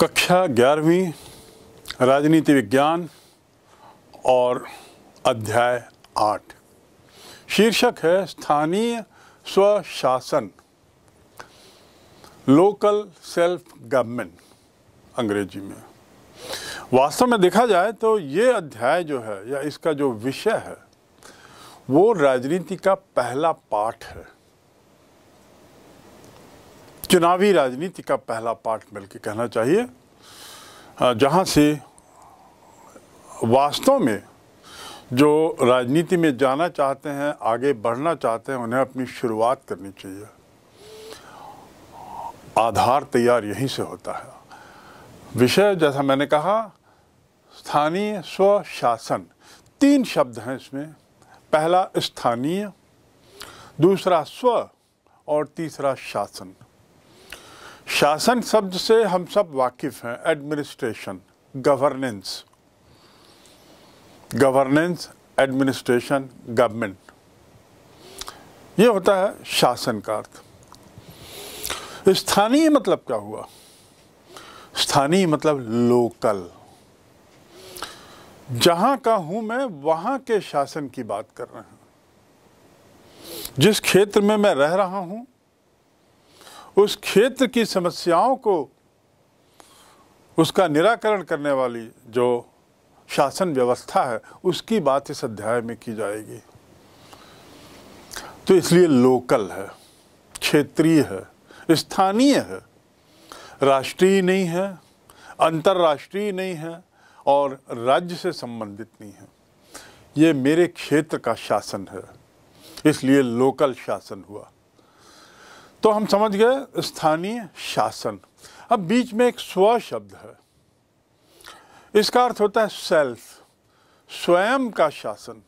कक्षा ग्यारहवीं राजनीति विज्ञान और अध्याय आठ शीर्षक है स्थानीय स्वशासन लोकल सेल्फ गवर्नमेंट अंग्रेजी में वास्तव में देखा जाए तो ये अध्याय जो है या इसका जो विषय है वो राजनीति का पहला पाठ है चुनावी राजनीति का पहला पार्ट मिलकर कहना चाहिए जहाँ से वास्तव में जो राजनीति में जाना चाहते हैं आगे बढ़ना चाहते हैं उन्हें अपनी शुरुआत करनी चाहिए आधार तैयार यहीं से होता है विषय जैसा मैंने कहा स्थानीय स्वशासन तीन शब्द हैं इसमें पहला स्थानीय दूसरा स्व और तीसरा शासन शासन शब्द से हम सब वाकिफ़ हैं administration governance governance administration government ये होता है शासन का अर्थ स्थानीय मतलब क्या हुआ स्थानीय मतलब लोकल जहां का हूं मैं वहां के शासन की बात कर रहे हैं जिस क्षेत्र में मैं रह रहा हूं उस क्षेत्र की समस्याओं को उसका निराकरण करने वाली जो शासन व्यवस्था है उसकी बात इस अध्याय में की जाएगी तो इसलिए लोकल है क्षेत्रीय है स्थानीय है राष्ट्रीय नहीं है अंतर्राष्ट्रीय नहीं है और राज्य से संबंधित नहीं है ये मेरे क्षेत्र का शासन है इसलिए लोकल शासन हुआ तो हम समझ गए स्थानीय शासन अब बीच में एक स्व शब्द है इसका अर्थ होता है सेल्फ स्वयं का शासन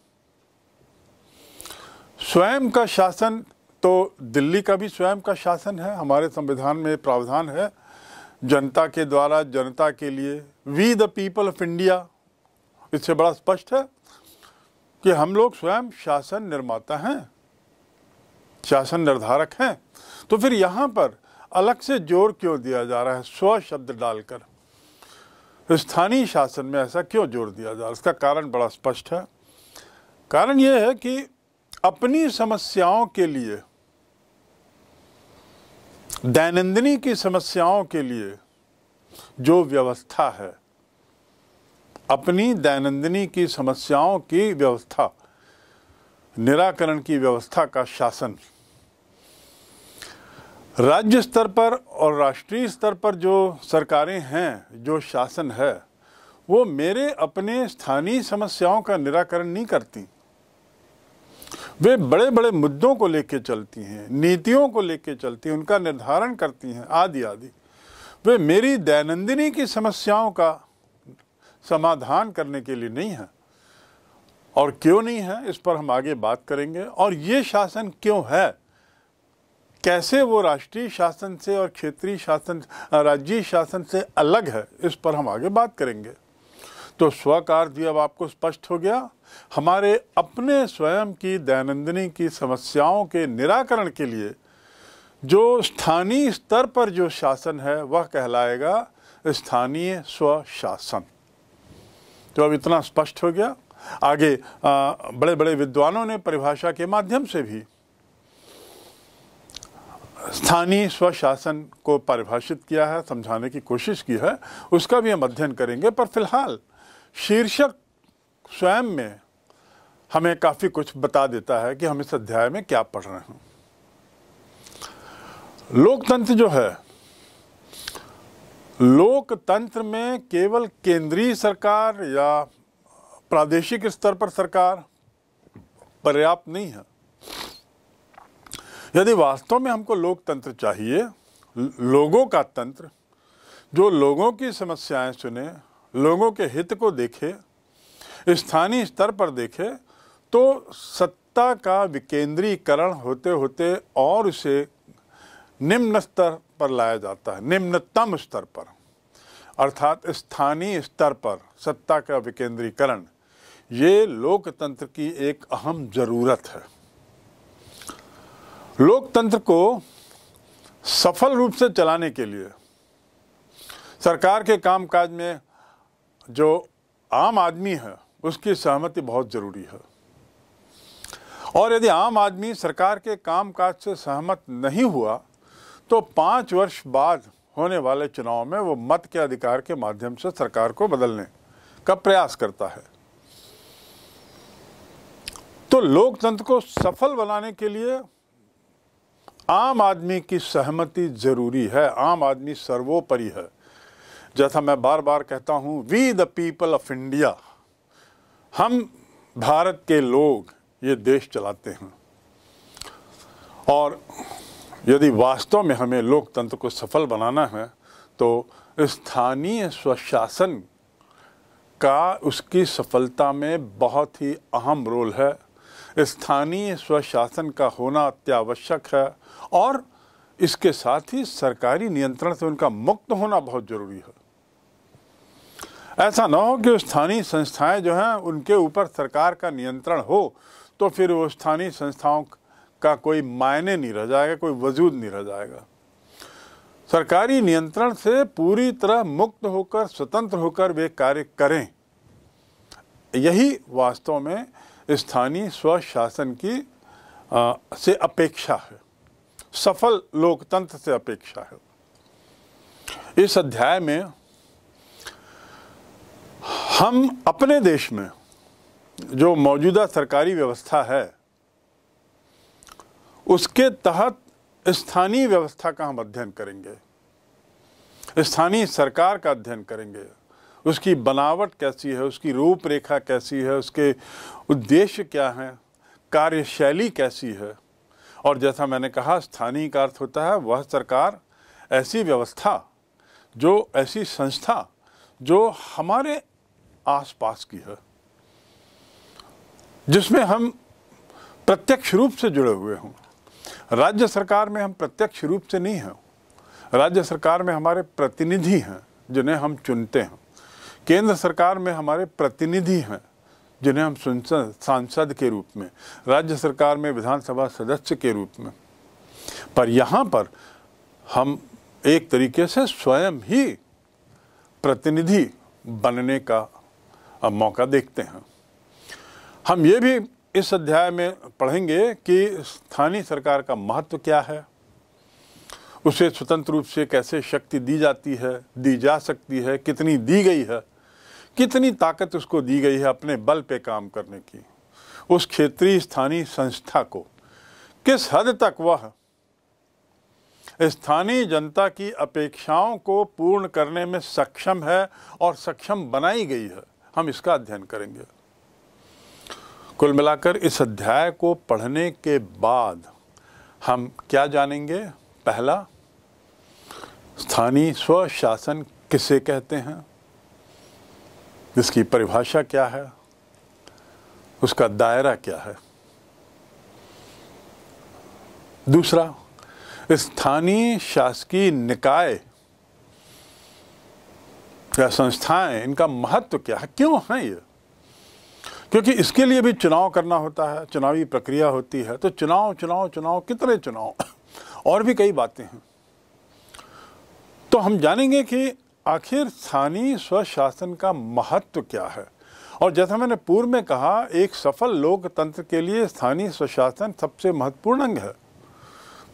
स्वयं का शासन तो दिल्ली का भी स्वयं का शासन है हमारे संविधान में प्रावधान है जनता के द्वारा जनता के लिए we the people of India इससे बड़ा स्पष्ट है कि हम लोग स्वयं शासन निर्माता हैं शासन निर्धारक हैं तो फिर यहाँ पर अलग से जोर क्यों दिया जा रहा है स्व शब्द डालकर स्थानीय शासन में ऐसा क्यों जोर दिया जा रहा है इसका कारण बड़ा स्पष्ट है कारण यह है कि अपनी समस्याओं के लिए दैनंदिनी की समस्याओं के लिए जो व्यवस्था है अपनी दैनंदिनी की समस्याओं की व्यवस्था निराकरण की व्यवस्था का शासन राज्य स्तर पर और राष्ट्रीय स्तर पर जो सरकारें हैं जो शासन है वो मेरे अपने स्थानीय समस्याओं का निराकरण नहीं करती वे बड़े बड़े मुद्दों को लेकर चलती हैं नीतियों को लेकर चलती हैं उनका निर्धारण करती हैं आदि आदि वे मेरी दैनंदिनी की समस्याओं का समाधान करने के लिए नहीं है और क्यों नहीं है इस पर हम आगे बात करेंगे और ये शासन क्यों है कैसे वो राष्ट्रीय शासन से और क्षेत्रीय शासन राज्य शासन से अलग है इस पर हम आगे बात करेंगे तो जी अब आपको स्पष्ट हो गया हमारे अपने स्वयं की दैनंदिनी की समस्याओं के निराकरण के लिए जो स्थानीय स्तर पर जो शासन है वह कहलाएगा स्थानीय स्वशासन तो अब इतना स्पष्ट हो गया आगे बड़े बड़े विद्वानों ने परिभाषा के माध्यम से भी स्थानीय स्वशासन को परिभाषित किया है समझाने की कोशिश की है उसका भी हम अध्ययन करेंगे पर फिलहाल शीर्षक स्वयं में हमें काफ़ी कुछ बता देता है कि हम इस अध्याय में क्या पढ़ रहे हैं लोकतंत्र जो है लोकतंत्र में केवल केंद्रीय सरकार या प्रादेशिक स्तर पर सरकार पर्याप्त नहीं है यदि वास्तव में हमको लोकतंत्र चाहिए लोगों का तंत्र जो लोगों की समस्याएं सुने लोगों के हित को देखे स्थानीय स्तर पर देखे तो सत्ता का विकेंद्रीकरण होते होते और उसे निम्न स्तर पर लाया जाता है निम्नतम स्तर पर अर्थात स्थानीय स्तर पर सत्ता का विकेंद्रीकरण ये लोकतंत्र की एक अहम ज़रूरत है लोकतंत्र को सफल रूप से चलाने के लिए सरकार के कामकाज में जो आम आदमी है उसकी सहमति बहुत ज़रूरी है और यदि आम आदमी सरकार के कामकाज से सहमत नहीं हुआ तो पाँच वर्ष बाद होने वाले चुनाव में वो मत के अधिकार के माध्यम से सरकार को बदलने का प्रयास करता है तो लोकतंत्र को सफल बनाने के लिए आम आदमी की सहमति ज़रूरी है आम आदमी सर्वोपरि है जैसा मैं बार बार कहता हूँ we the people of India हम भारत के लोग ये देश चलाते हैं और यदि वास्तव में हमें लोकतंत्र को सफल बनाना है तो स्थानीय स्वशासन का उसकी सफलता में बहुत ही अहम रोल है स्थानीय स्वशासन का होना अत्यावश्यक है और इसके साथ ही सरकारी नियंत्रण से उनका मुक्त होना बहुत ज़रूरी है ऐसा ना हो कि स्थानीय संस्थाएं जो हैं उनके ऊपर सरकार का नियंत्रण हो तो फिर वो स्थानीय संस्थाओं का कोई मायने नहीं रह जाएगा कोई वजूद नहीं रह जाएगा सरकारी नियंत्रण से पूरी तरह मुक्त होकर स्वतंत्र होकर वे कार्य करें यही वास्तव में स्थानीय स्वशासन की आ, से अपेक्षा है सफल लोकतंत्र से अपेक्षा है इस अध्याय में हम अपने देश में जो मौजूदा सरकारी व्यवस्था है उसके तहत स्थानीय व्यवस्था का हम अध्ययन करेंगे स्थानीय सरकार का अध्ययन करेंगे उसकी बनावट कैसी है उसकी रूपरेखा कैसी है उसके उद्देश्य क्या हैं कार्यशैली कैसी है और जैसा मैंने कहा स्थानीय का अर्थ होता है वह सरकार ऐसी व्यवस्था जो ऐसी संस्था जो हमारे आसपास की है जिसमें हम प्रत्यक्ष रूप से जुड़े हुए हों राज्य सरकार में हम प्रत्यक्ष रूप से नहीं हैं राज्य सरकार में हमारे प्रतिनिधि हैं जिन्हें हम चुनते हैं केंद्र सरकार में हमारे प्रतिनिधि हैं जिन्हें हम सांसद के रूप में राज्य सरकार में विधानसभा सदस्य के रूप में पर यहाँ पर हम एक तरीके से स्वयं ही प्रतिनिधि बनने का मौका देखते हैं हम ये भी इस अध्याय में पढ़ेंगे कि स्थानीय सरकार का महत्व क्या है उसे स्वतंत्र रूप से कैसे शक्ति दी जाती है दी जा सकती है कितनी दी गई है कितनी ताकत उसको दी गई है अपने बल पे काम करने की उस क्षेत्रीय स्थानीय संस्था को किस हद तक वह स्थानीय जनता की अपेक्षाओं को पूर्ण करने में सक्षम है और सक्षम बनाई गई है हम इसका अध्ययन करेंगे कुल मिलाकर इस अध्याय को पढ़ने के बाद हम क्या जानेंगे पहला स्थानीय स्वशासन किसे कहते हैं जिसकी परिभाषा क्या है उसका दायरा क्या है दूसरा स्थानीय शासकीय निकाय या संस्थाएं इनका महत्व क्या है क्यों है ये क्योंकि इसके लिए भी चुनाव करना होता है चुनावी प्रक्रिया होती है तो चुनाव चुनाव चुनाव कितने चुनाव और भी कई बातें हैं तो हम जानेंगे कि आखिर स्थानीय स्वशासन का महत्व क्या है और जैसा मैंने पूर्व में कहा एक सफल लोकतंत्र के लिए स्थानीय स्वशासन सबसे महत्वपूर्ण अंग है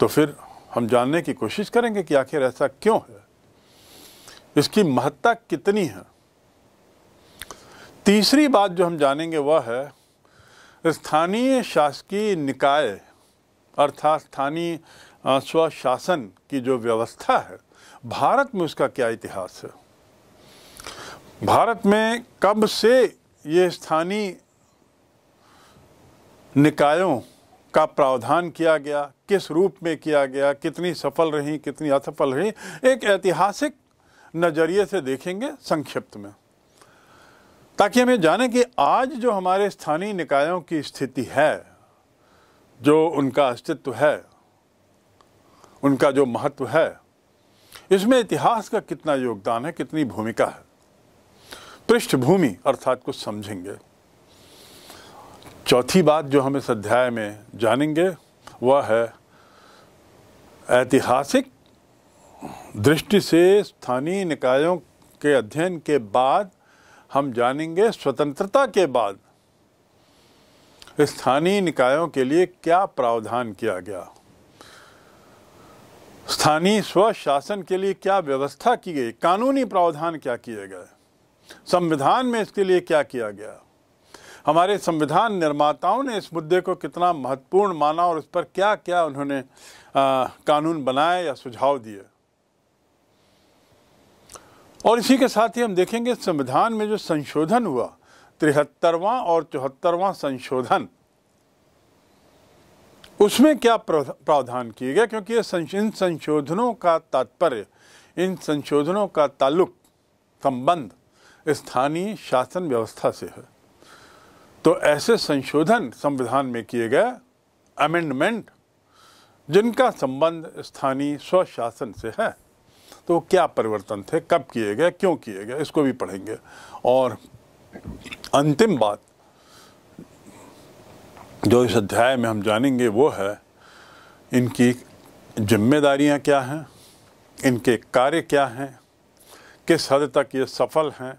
तो फिर हम जानने की कोशिश करेंगे कि आखिर ऐसा क्यों है इसकी महत्ता कितनी है तीसरी बात जो हम जानेंगे वह है स्थानीय शासकीय निकाय अर्थात स्थानीय स्वशासन की जो व्यवस्था है भारत में उसका क्या इतिहास है भारत में कब से ये स्थानीय निकायों का प्रावधान किया गया किस रूप में किया गया कितनी सफल रही कितनी असफल रही एक ऐतिहासिक नज़रिए से देखेंगे संक्षिप्त में ताकि हमें जाने कि आज जो हमारे स्थानीय निकायों की स्थिति है जो उनका अस्तित्व है उनका जो महत्व है इसमें इतिहास का कितना योगदान है कितनी भूमिका है पृष्ठभूमि अर्थात कुछ समझेंगे चौथी बात जो हम इस अध्याय में जानेंगे वह है ऐतिहासिक दृष्टि से स्थानीय निकायों के अध्ययन के बाद हम जानेंगे स्वतंत्रता के बाद स्थानीय निकायों के लिए क्या प्रावधान किया गया स्थानीय स्वशासन के लिए क्या व्यवस्था की गई कानूनी प्रावधान क्या किए गए संविधान में इसके लिए क्या किया गया हमारे संविधान निर्माताओं ने इस मुद्दे को कितना महत्वपूर्ण माना और इस पर क्या क्या उन्होंने आ, कानून बनाए या सुझाव दिए और इसी के साथ ही हम देखेंगे संविधान में जो संशोधन हुआ तिहत्तरवां और चौहत्तरवां संशोधन उसमें क्या प्रावधान किए गए क्योंकि ये इन संशोधनों का तात्पर्य इन संशोधनों का ताल्लुक संबंध स्थानीय शासन व्यवस्था से है तो ऐसे संशोधन संविधान में किए गए अमेंडमेंट जिनका संबंध स्थानीय स्वशासन से है तो क्या परिवर्तन थे कब किए गए क्यों किए गए इसको भी पढ़ेंगे और अंतिम बात जो इस अध्याय में हम जानेंगे वो है इनकी जिम्मेदारियां क्या हैं इनके कार्य क्या हैं किस हद तक ये सफल हैं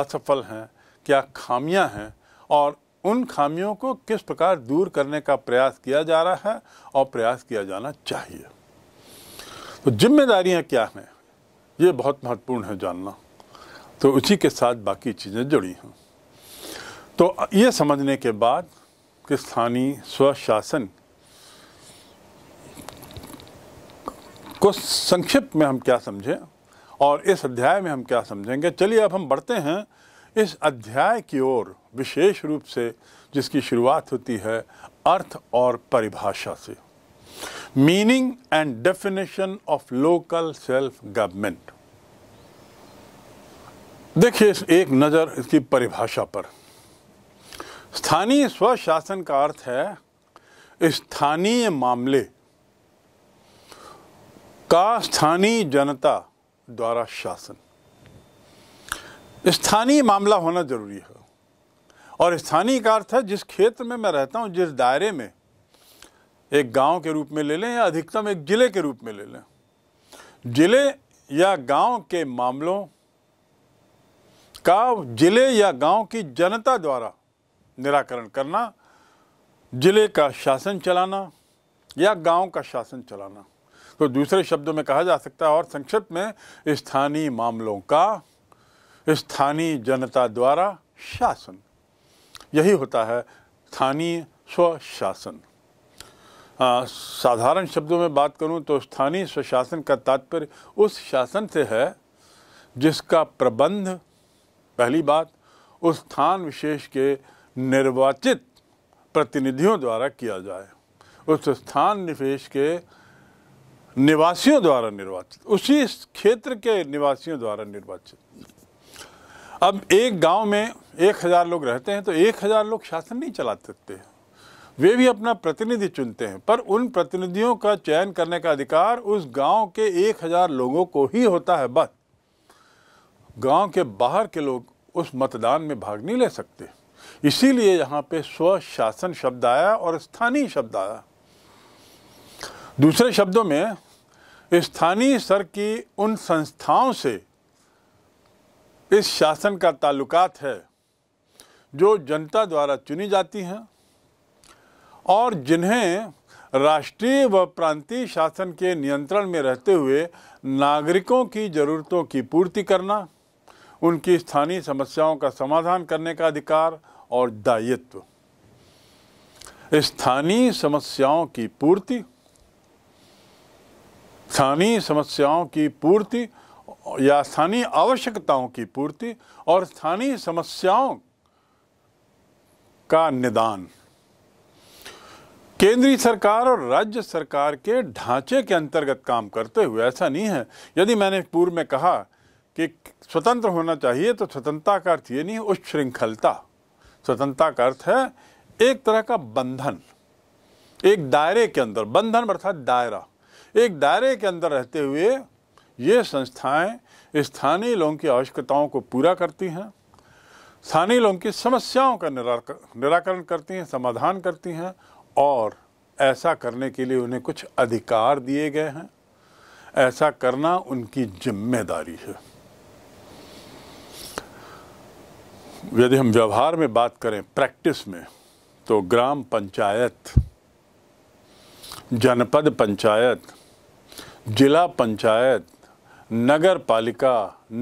असफल हैं क्या खामियां हैं और उन खामियों को किस प्रकार दूर करने का प्रयास किया जा रहा है और प्रयास किया जाना चाहिए तो जिम्मेदारियां क्या हैं ये बहुत महत्वपूर्ण है जानना तो उसी के साथ बाकी चीज़ें जुड़ी हैं तो ये समझने के बाद के स्थानीय स्वशासन को संक्षिप्त में हम क्या समझें और इस अध्याय में हम क्या समझेंगे चलिए अब हम बढ़ते हैं इस अध्याय की ओर विशेष रूप से जिसकी शुरुआत होती है अर्थ और परिभाषा से meaning and definition of local self government देखिए एक नज़र इसकी परिभाषा पर स्थानीय स्वशासन का अर्थ है स्थानीय मामले का स्थानीय जनता द्वारा शासन स्थानीय मामला होना जरूरी है और स्थानीय का अर्थ है जिस क्षेत्र में मैं रहता हूं जिस दायरे में एक गांव के रूप में ले लें या अधिकतम एक ज़िले के रूप में ले लें ज़िले या गांव के मामलों का ज़िले या गांव की जनता द्वारा निराकरण करना ज़िले का शासन चलाना या गांव का शासन चलाना तो दूसरे शब्दों में कहा जा सकता है और संक्षिप्त में स्थानीय मामलों का स्थानीय जनता द्वारा शासन यही होता है स्थानीय स्वशासन साधारण शब्दों में बात करूं तो स्थानीय स्वशासन का तात्पर्य उस शासन से है जिसका प्रबंध पहली बात उस स्थान विशेष के निर्वाचित प्रतिनिधियों द्वारा किया जाए उस स्थान निवेश के निवासियों द्वारा निर्वाचित उसी क्षेत्र के निवासियों द्वारा निर्वाचित अब एक गांव में एक हज़ार लोग रहते हैं तो एक हज़ार लोग शासन नहीं चला सकते वे भी अपना प्रतिनिधि चुनते हैं पर उन प्रतिनिधियों का चयन करने का अधिकार उस गांव के एक हज़ार लोगों को ही होता है बस गांव के बाहर के लोग उस मतदान में भाग नहीं ले सकते इसीलिए यहाँ पे स्वशासन शब्द आया और स्थानीय शब्द आया दूसरे शब्दों में स्थानीय स्तर की उन संस्थाओं से इस शासन का ताल्लुकात है जो जनता द्वारा चुनी जाती हैं और जिन्हें राष्ट्रीय व प्रांतीय शासन के नियंत्रण में रहते हुए नागरिकों की ज़रूरतों की पूर्ति करना उनकी स्थानीय समस्याओं का समाधान करने का अधिकार और दायित्व स्थानीय समस्याओं की पूर्ति स्थानीय समस्याओं की पूर्ति या स्थानीय आवश्यकताओं की पूर्ति और स्थानीय समस्याओं का निदान केंद्रीय सरकार और राज्य सरकार के ढांचे के अंतर्गत काम करते हुए ऐसा नहीं है यदि मैंने पूर्व में कहा कि स्वतंत्र होना चाहिए तो स्वतंत्रता का अर्थ ये नहीं उच्च श्रृंखलता स्वतंत्रता का अर्थ है एक तरह का बंधन एक दायरे के अंदर बंधन अर्थात दायरा एक दायरे के अंदर रहते हुए ये संस्थाएं स्थानीय लोगों की आवश्यकताओं को पूरा करती हैं स्थानीय लोगों की समस्याओं का निराकरण करती हैं समाधान करती हैं और ऐसा करने के लिए उन्हें कुछ अधिकार दिए गए हैं ऐसा करना उनकी जिम्मेदारी है यदि हम व्यवहार में बात करें प्रैक्टिस में तो ग्राम पंचायत जनपद पंचायत जिला पंचायत नगर पालिका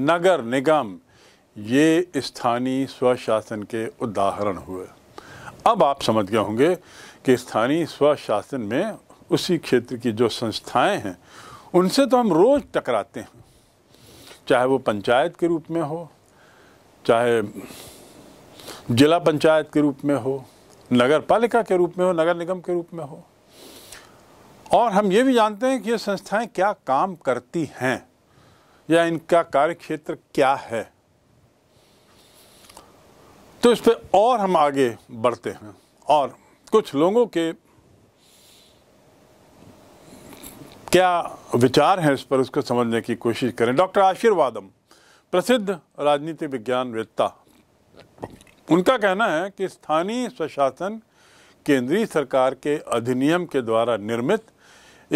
नगर निगम ये स्थानीय स्वशासन के उदाहरण हुए अब आप समझ गए होंगे कि स्थानीय स्वशासन में उसी क्षेत्र की जो संस्थाएं हैं उनसे तो हम रोज़ टकराते हैं चाहे वो पंचायत के रूप में हो चाहे जिला पंचायत के रूप में हो नगर पालिका के रूप में हो नगर निगम के रूप में हो और हम ये भी जानते हैं कि ये संस्थाएं क्या काम करती हैं या इनका कार्य क्षेत्र क्या है तो इस पर और हम आगे बढ़ते हैं और कुछ लोगों के क्या विचार हैं इस पर उसको समझने की कोशिश करें डॉक्टर आशीर्वादम प्रसिद्ध राजनीति विज्ञान वेत्ता उनका कहना है कि स्थानीय स्वशासन केंद्रीय सरकार के अधिनियम के द्वारा निर्मित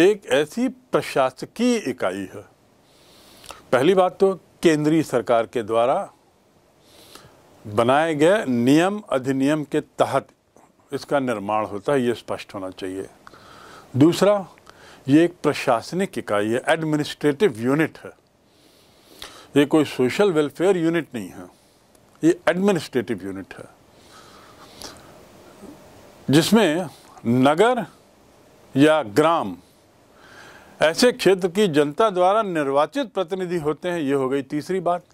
एक ऐसी प्रशासकीय इकाई है पहली बात तो केंद्रीय सरकार के द्वारा बनाए गए नियम अधिनियम के तहत इसका निर्माण होता है ये स्पष्ट होना चाहिए दूसरा ये एक प्रशासनिक इकाई है एडमिनिस्ट्रेटिव यूनिट है ये कोई सोशल वेलफेयर यूनिट नहीं है ये एडमिनिस्ट्रेटिव यूनिट है जिसमें नगर या ग्राम ऐसे क्षेत्र की जनता द्वारा निर्वाचित प्रतिनिधि होते हैं ये हो गई तीसरी बात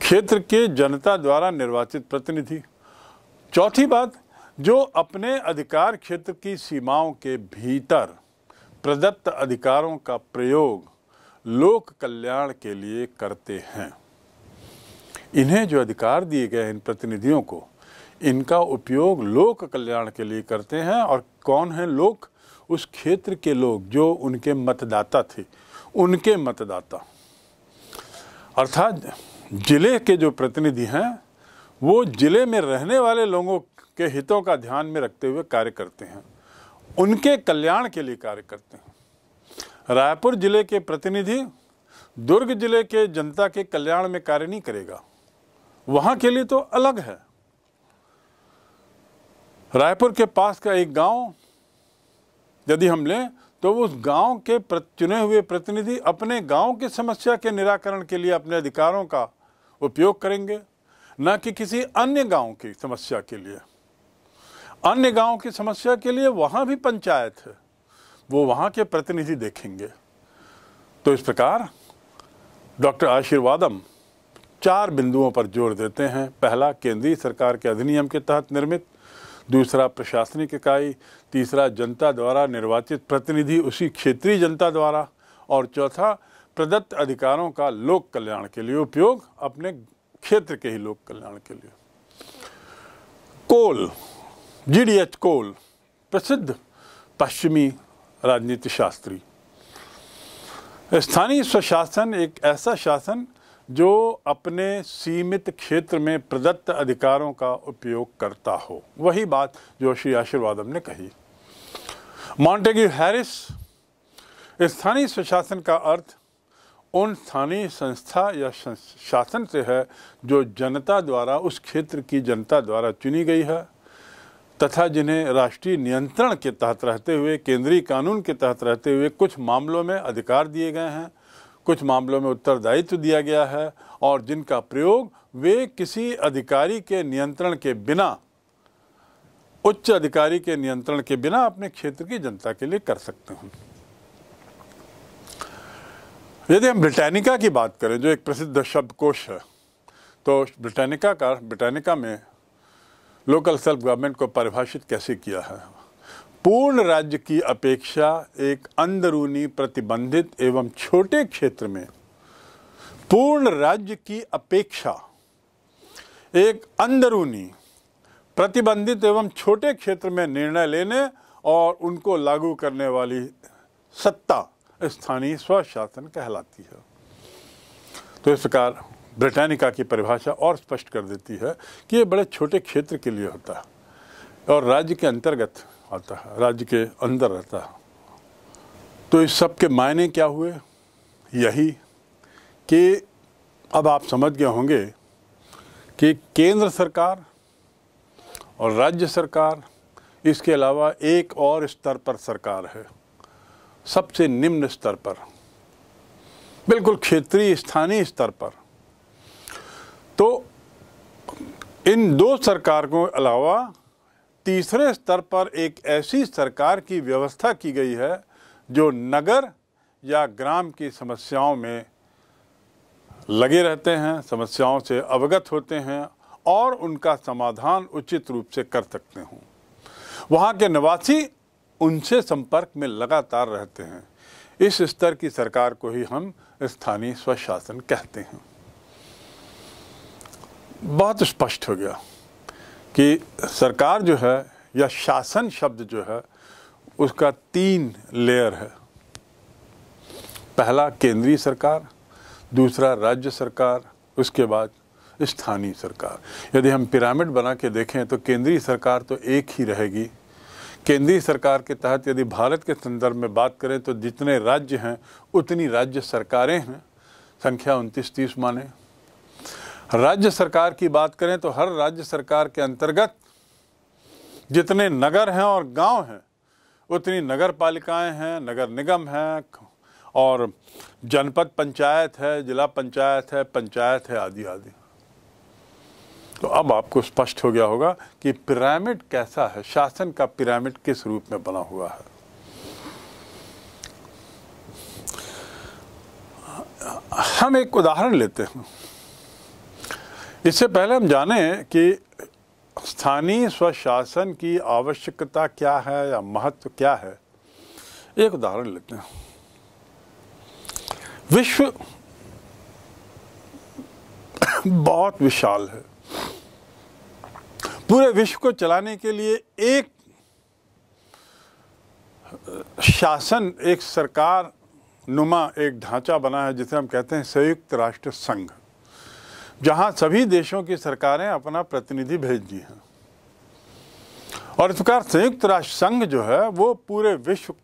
क्षेत्र के जनता द्वारा निर्वाचित प्रतिनिधि चौथी बात जो अपने अधिकार क्षेत्र की सीमाओं के भीतर प्रदत्त अधिकारों का प्रयोग लोक कल्याण के लिए करते हैं इन्हें जो अधिकार दिए गए इन प्रतिनिधियों को इनका उपयोग लोक कल्याण के लिए करते हैं और कौन है लोग उस क्षेत्र के लोग जो उनके मतदाता थे उनके मतदाता अर्थात जिले के जो प्रतिनिधि हैं वो जिले में रहने वाले लोगों के हितों का ध्यान में रखते हुए कार्य करते हैं उनके कल्याण के लिए कार्य करते हैं रायपुर जिले के प्रतिनिधि दुर्ग जिले के जनता के कल्याण में कार्य नहीं करेगा वहां के लिए तो अलग है रायपुर के पास का एक गांव यदि हम लें तो उस गांव के चुने हुए प्रतिनिधि अपने गांव की समस्या के निराकरण के लिए अपने अधिकारों का उपयोग करेंगे न कि किसी अन्य गांव की समस्या के लिए अन्य गांव की समस्या के लिए वहां भी पंचायत है वो वहां के प्रतिनिधि देखेंगे तो इस प्रकार डॉक्टर आशीर्वादम चार बिंदुओं पर जोर देते हैं पहला केंद्रीय सरकार के अधिनियम के तहत निर्मित दूसरा प्रशासनिक इकाई तीसरा जनता द्वारा निर्वाचित प्रतिनिधि उसी क्षेत्रीय जनता द्वारा और चौथा प्रदत्त अधिकारों का लोक कल्याण के लिए उपयोग अपने क्षेत्र के ही लोक कल्याण के लिए कोल जीडीएच कोल प्रसिद्ध पश्चिमी राजनीति शास्त्री स्थानीय स्वशासन एक ऐसा शासन जो अपने सीमित क्षेत्र में प्रदत्त अधिकारों का उपयोग करता हो वही बात जो श्री आशीर्वादम ने कही मॉन्टेग्यू हैरिस स्थानीय स्वशासन का अर्थ उन स्थानीय संस्था या शासन से है जो जनता द्वारा उस क्षेत्र की जनता द्वारा चुनी गई है तथा जिन्हें राष्ट्रीय नियंत्रण के तहत रहते हुए केंद्रीय कानून के तहत रहते हुए कुछ मामलों में अधिकार दिए गए हैं कुछ मामलों में उत्तरदायित्व दिया गया है और जिनका प्रयोग वे किसी अधिकारी के नियंत्रण के बिना उच्च अधिकारी के नियंत्रण के बिना अपने क्षेत्र की जनता के लिए कर सकते हैं यदि हम ब्रिटानिका की बात करें जो एक प्रसिद्ध शब्दकोश है तो ब्रिटानिका का ब्रिटानिका में लोकल सेल्फ गवर्नमेंट को परिभाषित कैसे किया है पूर्ण राज्य की अपेक्षा एक अंदरूनी प्रतिबंधित एवं छोटे क्षेत्र में पूर्ण राज्य की अपेक्षा एक अंदरूनी प्रतिबंधित एवं छोटे क्षेत्र में निर्णय लेने और उनको लागू करने वाली सत्ता स्थानीय स्वशासन कहलाती है तो इस प्रकार ब्रिटानिका की परिभाषा और स्पष्ट कर देती है कि ये बड़े छोटे क्षेत्र के लिए होता है और राज्य के अंतर्गत आता है राज्य के अंदर रहता है तो इस सब के मायने क्या हुए यही कि अब आप समझ गए होंगे कि केंद्र सरकार और राज्य सरकार इसके अलावा एक और स्तर पर सरकार है सबसे निम्न स्तर पर बिल्कुल क्षेत्रीय स्थानीय स्तर पर तो इन दो सरकार के अलावा तीसरे स्तर पर एक ऐसी सरकार की व्यवस्था की गई है जो नगर या ग्राम की समस्याओं में लगे रहते हैं समस्याओं से अवगत होते हैं और उनका समाधान उचित रूप से कर सकते हों वहाँ के निवासी उनसे संपर्क में लगातार रहते हैं इस स्तर की सरकार को ही हम स्थानीय स्वशासन कहते हैं बहुत स्पष्ट हो गया कि सरकार जो है या शासन शब्द जो है उसका तीन लेयर है पहला केंद्रीय सरकार दूसरा राज्य सरकार उसके बाद स्थानीय सरकार यदि हम पिरामिड बना के देखें तो केंद्रीय सरकार तो एक ही रहेगी केंद्रीय सरकार के तहत यदि भारत के संदर्भ में बात करें तो जितने राज्य हैं उतनी राज्य सरकारें हैं संख्या उनतीस तीस माने राज्य सरकार की बात करें तो हर राज्य सरकार के अंतर्गत जितने नगर हैं और गांव हैं उतनी नगर पालिकाएँ हैं नगर निगम हैं और जनपद पंचायत है जिला पंचायत है पंचायत है आदि आदि तो अब आपको स्पष्ट हो गया होगा कि पिरामिड कैसा है शासन का पिरामिड किस रूप में बना हुआ है हम एक उदाहरण लेते हैं इससे पहले हम जाने कि स्थानीय स्वशासन की आवश्यकता क्या है या महत्व क्या है एक उदाहरण लेते हैं विश्व बहुत विशाल है पूरे विश्व को चलाने के लिए एक शासन एक सरकार नुमा एक ढांचा बना है जिसे हम कहते हैं संयुक्त राष्ट्र संघ जहां सभी देशों की सरकारें अपना प्रतिनिधि भेजती हैं और इस प्रकार संयुक्त राष्ट्र संघ जो है वो पूरे विश्व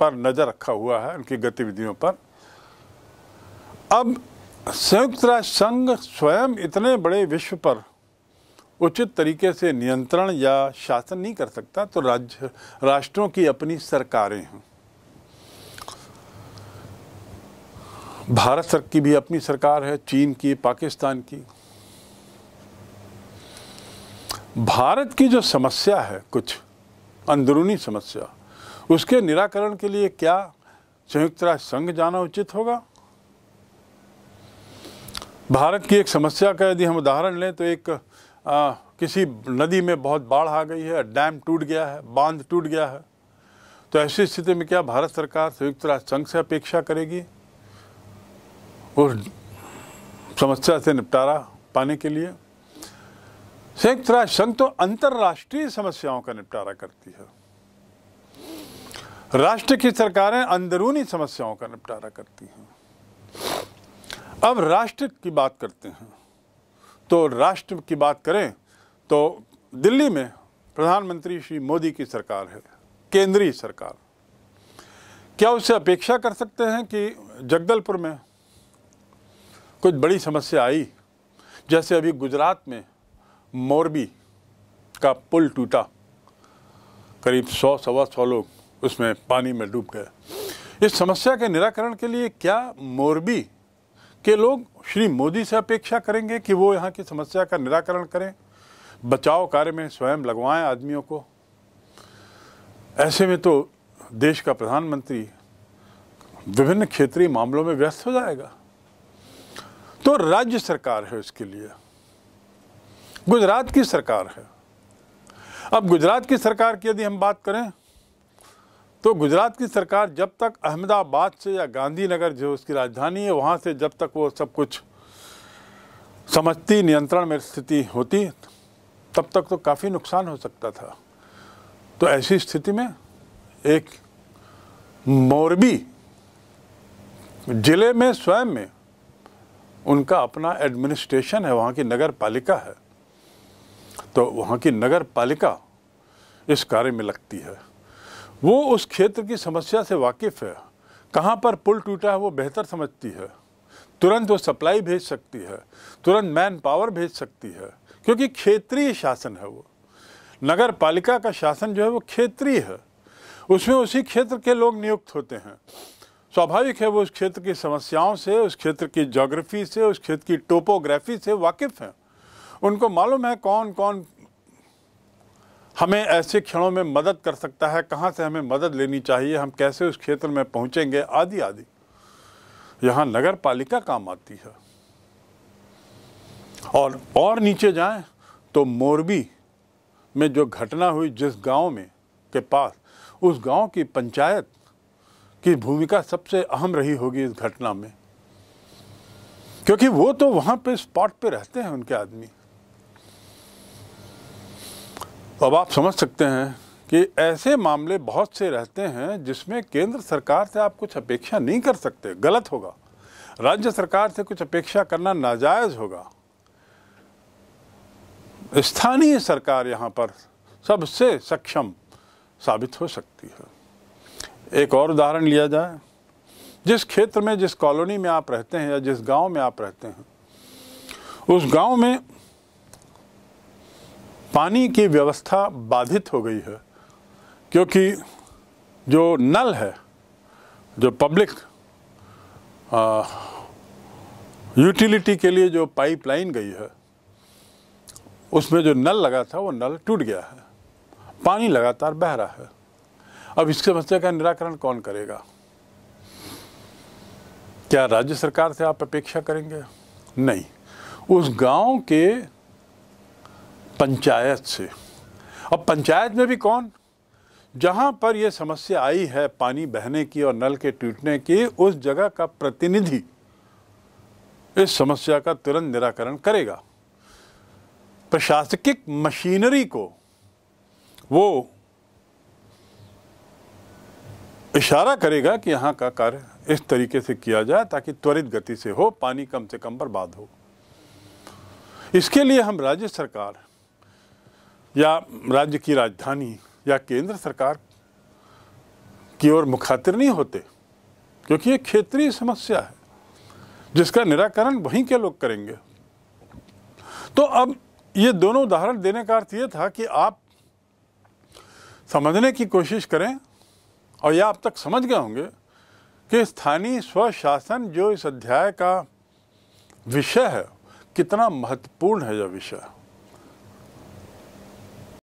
पर नज़र रखा हुआ है उनकी गतिविधियों पर अब संयुक्त राष्ट्र संघ स्वयं इतने बड़े विश्व पर उचित तरीके से नियंत्रण या शासन नहीं कर सकता तो राज्य राष्ट्रों की अपनी सरकारें हैं भारत सर की भी अपनी सरकार है चीन की पाकिस्तान की भारत की जो समस्या है कुछ अंदरूनी समस्या उसके निराकरण के लिए क्या संयुक्त राष्ट्र संघ जाना उचित होगा भारत की एक समस्या का यदि हम उदाहरण लें तो एक आ, किसी नदी में बहुत बाढ़ आ गई है डैम टूट गया है बांध टूट गया है तो ऐसी स्थिति में क्या भारत सरकार संयुक्त राष्ट्र संघ से अपेक्षा करेगी उस समस्या से निपटारा पाने के लिए संयुक्त राष्ट्र संघ तो अंतर्राष्ट्रीय समस्याओं का निपटारा करती है राष्ट्र की सरकारें अंदरूनी समस्याओं का निपटारा करती हैं अब राष्ट्र की बात करते हैं तो राष्ट्र की बात करें तो दिल्ली में प्रधानमंत्री श्री मोदी की सरकार है केंद्रीय सरकार क्या उससे अपेक्षा कर सकते हैं कि जगदलपुर में कुछ बड़ी समस्या आई जैसे अभी गुजरात में मोरबी का पुल टूटा करीब सौ सवा सौ लोग उसमें पानी में डूब गए इस समस्या के निराकरण के लिए क्या मोरबी के लोग श्री मोदी से अपेक्षा करेंगे कि वो यहाँ की समस्या का निराकरण करें बचाव कार्य में स्वयं लगवाएं आदमियों को ऐसे में तो देश का प्रधानमंत्री विभिन्न क्षेत्रीय मामलों में व्यस्त हो जाएगा तो राज्य सरकार है उसके लिए गुजरात की सरकार है अब गुजरात की सरकार की यदि हम बात करें तो गुजरात की सरकार जब तक अहमदाबाद से या गांधीनगर जो उसकी राजधानी है वहाँ से जब तक वो सब कुछ समझती नियंत्रण में स्थिति होती तब तक तो काफ़ी नुकसान हो सकता था तो ऐसी स्थिति में एक मोरबी जिले में स्वयं में उनका अपना एडमिनिस्ट्रेशन है वहाँ की नगर पालिका है तो वहाँ की नगर पालिका इस कार्य में लगती है वो उस क्षेत्र की समस्या से वाकिफ़ है कहाँ पर पुल टूटा है वो बेहतर समझती है तुरंत वो सप्लाई भेज सकती है तुरंत मैन पावर भेज सकती है क्योंकि क्षेत्रीय शासन है वो नगर पालिका का शासन जो है वो क्षेत्रीय है उसमें उसी क्षेत्र के लोग नियुक्त होते हैं स्वाभाविक है वो उस क्षेत्र की समस्याओं से उस क्षेत्र की जोग्राफी से उस क्षेत्र की टोपोग्राफी से वाकिफ़ हैं उनको मालूम है कौन कौन हमें ऐसे क्षणों में मदद कर सकता है कहाँ से हमें मदद लेनी चाहिए हम कैसे उस क्षेत्र में पहुँचेंगे आदि आदि यहाँ नगर पालिका काम आती है और और नीचे जाएं तो मोरबी में जो घटना हुई जिस गांव में के पास उस गांव की पंचायत की भूमिका सबसे अहम रही होगी इस घटना में क्योंकि वो तो वहां पे स्पॉट पे रहते हैं उनके आदमी तो अब आप समझ सकते हैं कि ऐसे मामले बहुत से रहते हैं जिसमें केंद्र सरकार से आप कुछ अपेक्षा नहीं कर सकते गलत होगा राज्य सरकार से कुछ अपेक्षा करना नाजायज़ होगा स्थानीय सरकार यहाँ पर सबसे सक्षम साबित हो सकती है एक और उदाहरण लिया जाए जिस क्षेत्र में जिस कॉलोनी में आप रहते हैं या जिस गांव में आप रहते हैं उस गांव में पानी की व्यवस्था बाधित हो गई है क्योंकि जो नल है जो पब्लिक यूटिलिटी के लिए जो पाइपलाइन गई है उसमें जो नल लगा था वो नल टूट गया है पानी लगातार बह रहा है अब इस समस्या का निराकरण कौन करेगा क्या राज्य सरकार से आप अपेक्षा करेंगे नहीं उस गांव के पंचायत से अब पंचायत में भी कौन जहां पर यह समस्या आई है पानी बहने की और नल के टूटने की उस जगह का प्रतिनिधि इस समस्या का तुरंत निराकरण करेगा प्रशासकिक मशीनरी को वो इशारा करेगा कि यहाँ का कार्य इस तरीके से किया जाए ताकि त्वरित गति से हो पानी कम से कम बर्बाद हो इसके लिए हम राज्य सरकार या राज्य की राजधानी या केंद्र सरकार की ओर मुखातिर नहीं होते क्योंकि ये क्षेत्रीय समस्या है जिसका निराकरण वहीं के लोग करेंगे तो अब ये दोनों उदाहरण देने का अर्थ ये था कि आप समझने की कोशिश करें और यह आप तक समझ गए होंगे कि स्थानीय स्वशासन जो इस अध्याय का विषय है कितना महत्वपूर्ण है यह विषय